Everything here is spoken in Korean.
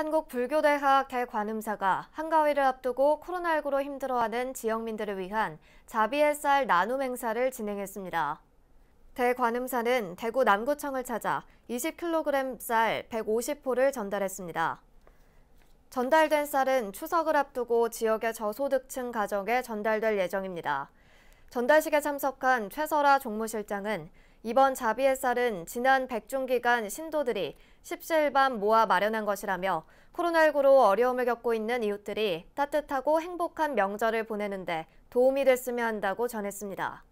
한국불교대학 대관음사가 한가위를 앞두고 코로나19로 힘들어하는 지역민들을 위한 자비의 쌀 나눔 행사를 진행했습니다. 대관음사는 대구 남구청을 찾아 20kg 쌀 150포를 전달했습니다. 전달된 쌀은 추석을 앞두고 지역의 저소득층 가정에 전달될 예정입니다. 전달식에 참석한 최설아 종무실장은 이번 자비햇살은 지난 백중기간 신도들이 십시일반 모아 마련한 것이라며 코로나19로 어려움을 겪고 있는 이웃들이 따뜻하고 행복한 명절을 보내는데 도움이 됐으면 한다고 전했습니다.